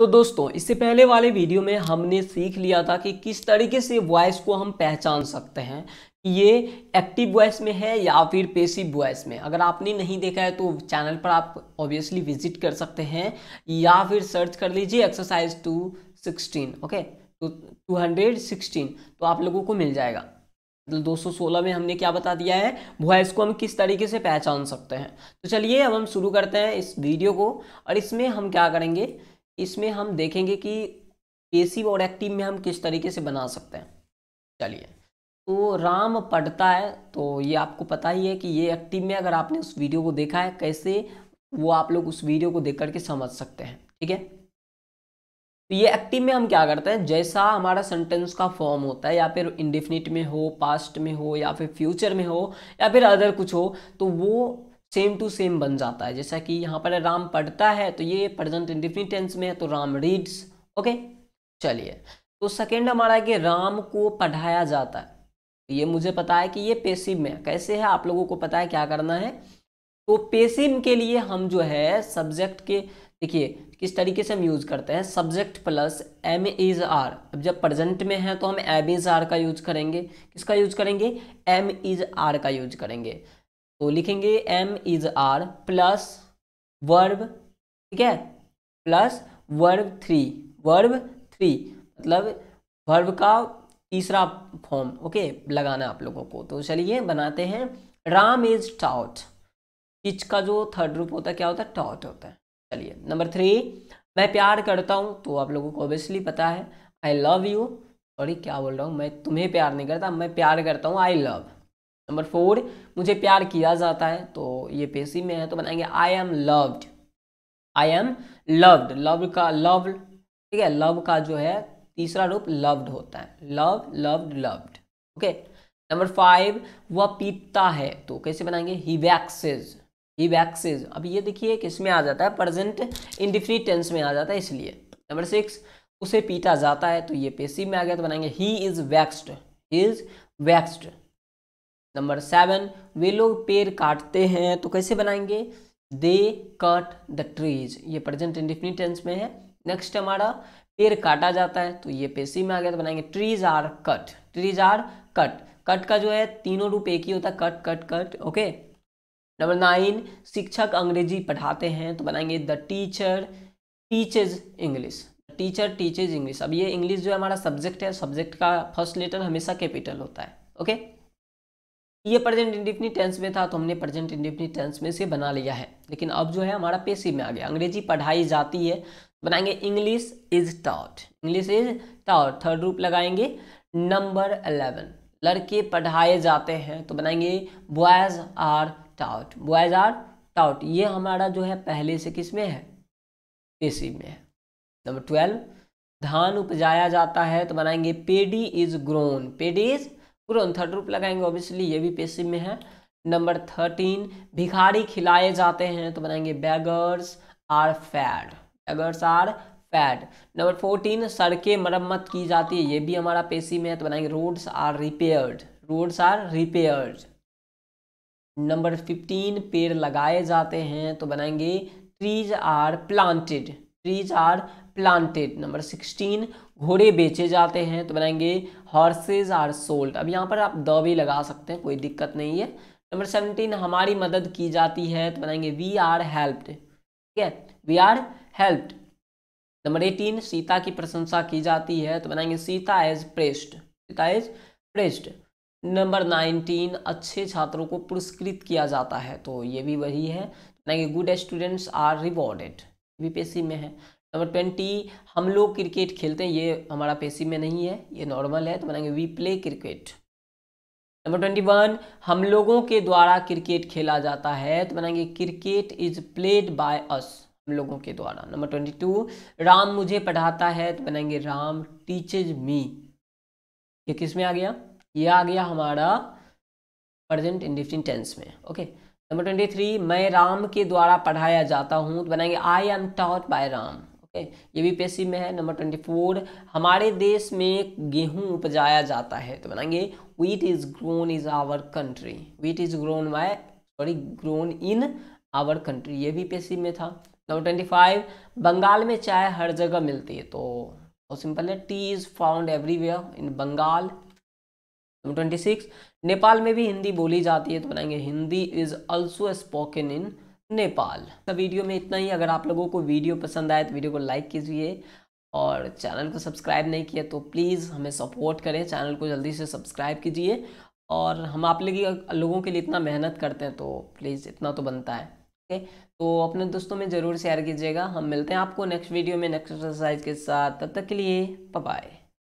तो दोस्तों इससे पहले वाले वीडियो में हमने सीख लिया था कि किस तरीके से वॉइस को हम पहचान सकते हैं कि ये एक्टिव वॉइस में है या फिर पेसिव वॉइस में अगर आपने नहीं देखा है तो चैनल पर आप ऑब्वियसली विजिट कर सकते हैं या फिर सर्च कर लीजिए एक्सरसाइज टू सिक्सटीन ओके तो टू हंड्रेड सिक्सटीन तो आप लोगों को मिल जाएगा मतलब दो सौ सोलह में हमने क्या बता दिया है वॉइस को हम किस तरीके से पहचान सकते हैं तो चलिए अब हम शुरू करते हैं इस वीडियो को और इसमें हम क्या करेंगे इसमें हम देखेंगे कि पेसिव और एक्टिव में हम किस तरीके से बना सकते हैं चलिए तो राम पढ़ता है तो ये आपको पता ही है कि ये एक्टिव में अगर आपने उस वीडियो को देखा है कैसे वो आप लोग उस वीडियो को देख करके समझ सकते हैं ठीक है तो ये एक्टिव में हम क्या करते हैं जैसा हमारा सेंटेंस का फॉर्म होता है या फिर इंडिफिनिट में हो पास्ट में हो या फिर फ्यूचर में हो या फिर अदर कुछ हो तो वो सेम टू सेम बन जाता है जैसा कि यहाँ पर राम पढ़ता है तो ये प्रेजेंट इंडिफिनिट टेंस में है तो राम रीड्स ओके चलिए तो सेकेंड हमारा है कि राम को पढ़ाया जाता है तो ये मुझे पता है कि ये पेसिव में कैसे है आप लोगों को पता है क्या करना है तो पेसिव के लिए हम जो है सब्जेक्ट के देखिए किस तरीके से हम यूज़ करते हैं subject plus am is are अब जब प्रेजेंट में है तो हम एम इज आर का यूज करेंगे किसका यूज करेंगे एम इज आर का यूज करेंगे तो लिखेंगे am is are plus verb ठीक है plus verb three verb three मतलब वर्ब का तीसरा फॉर्म ओके लगाना आप लोगों को तो चलिए बनाते हैं राम इज टॉट इच का जो थर्ड रूप होता है क्या होता है टॉट होता है चलिए नंबर थ्री मैं प्यार करता हूँ तो आप लोगों को ऑब्वियसली पता है आई लव यू सॉरी क्या बोल रहा हूँ मैं तुम्हें प्यार नहीं करता मैं प्यार करता हूँ आई लव नंबर फोर मुझे प्यार किया जाता है तो ये पेसी में है तो बनाएंगे I am loved I am loved love का लव ठीक है लव का जो है तीसरा रूप लव्ड होता है love loved loved okay number five वह पीता है तो कैसे बनाएंगे ही वैक्सेज ही वैक्सेज अब ये देखिए किस में आ जाता है प्रेजेंट इंडिफिनिट टेंस में आ जाता है इसलिए नंबर सिक्स उसे पीटा जाता है तो ये पेशी में आ गया तो बनाएंगे he is vexed is vexed number seven वे लोग पेड़ काटते हैं तो कैसे बनाएंगे दे कट द ट्रीज ये प्रेजेंट इंडिफिनिट टेंस में है नेक्स्ट हमारा पेड़ काटा जाता है तो ये पेशी में आ गया तो बनाएंगे trees are cut trees are cut cut का जो है तीनों रूप एक ही होता है cut cut cut okay number nine शिक्षक अंग्रेजी पढ़ाते हैं तो बनाएंगे the teacher teaches English teacher teaches English अब ये इंग्लिश जो है हमारा सब्जेक्ट है सब्जेक्ट का फर्स्ट लेटर हमेशा कैपिटल होता है ओके okay? ये प्रेजेंट इंडिफिनिट टेंस में था तो हमने प्रेजेंट इंडिफिनिट टेंस में से बना लिया है लेकिन अब जो है हमारा पेसिव में आ गया अंग्रेजी पढ़ाई जाती है तो बनाएंगे English is taught English is taught third रूप लगाएंगे नंबर अलेवन लड़के पढ़ाए जाते हैं तो बनाएंगे boys are taught boys are taught ये हमारा जो है पहले से किस में है पेसिव में है नंबर ट्वेल्व धान उपजाया जाता है तो बनाएंगे paddy is grown paddy is पूरा थर्ड रूप लगाएंगे ऑब्वियसली ये भी पेशिव में है नंबर थर्टीन भिखारी खिलाए जाते हैं तो बनाएंगे beggars are fed beggars are fed number fourteen सड़कें मरम्मत की जाती है ये भी हमारा पेशी में है तो बनाएंगे roads are repaired roads are repaired number fifteen पेड़ लगाए जाते हैं तो बनाएंगे trees are planted trees are planted number sixteen घोड़े बेचे जाते हैं तो बनाएंगे हॉर्सेज आर सोल्ड अब यहाँ पर आप द भी लगा सकते हैं कोई दिक्कत नहीं है नंबर सेवनटीन हमारी मदद की जाती है तो बनाएंगे वी आर हेल्प्ड ठीक है we are helped number eighteen Sita की प्रशंसा की जाती है तो बनाएंगे Sita is praised Sita is praised number nineteen अच्छे छात्रों को पुरस्कृत किया जाता है तो ये भी वही है तो बनाएंगे good students are rewarded BPSC में है नंबर ट्वेंटी हम लोग क्रिकेट खेलते हैं ये हमारा पेशी में नहीं है ये नॉर्मल है तो बनाएंगे we play cricket number twenty one हम लोगों के द्वारा क्रिकेट खेला जाता है तो बनाएंगे cricket is played by us हम लोगों के द्वारा नंबर ट्वेंटी टू राम मुझे पढ़ाता है तो बनाएंगे राम टीचेज मी ये किस में आ गया ये आ गया हमारा प्रजेंट इंडिफिन टेंस में okay okay. Number twenty three मैं राम के द्वारा पढ़ाया जाता हूँ तो बनाएंगे I am taught by Ram okay ये भी पेशी में है नंबर ट्वेंटी फोर हमारे देश में गेहूँ उपजाया जाता है तो बनाएंगे wheat is grown is our country wheat is grown by sorry grown in our country ये भी पेशी में था नंबर ट्वेंटी फाइव बंगाल में चाय हर जगह मिलती है तो सिंपल तो है tea is found everywhere in Bengal twenty six Nepal में भी हिंदी बोली जाती है तो बनाएंगे Hindi is also spoken in Nepal तो वीडियो में इतना ही अगर आप लोगों को वीडियो पसंद आए तो वीडियो को लाइक कीजिए और चैनल को सब्सक्राइब नहीं किया तो प्लीज़ हमें सपोर्ट करें चैनल को जल्दी से सब्सक्राइब कीजिए और हम आप लोगों के लिए इतना मेहनत करते हैं तो प्लीज़ इतना तो बनता है ओके तो अपने दोस्तों में ज़रूर शेयर कीजिएगा हम मिलते हैं आपको नेक्स्ट वीडियो में नेक्स्ट एक्सरसाइज के साथ तब तक के लिए बाय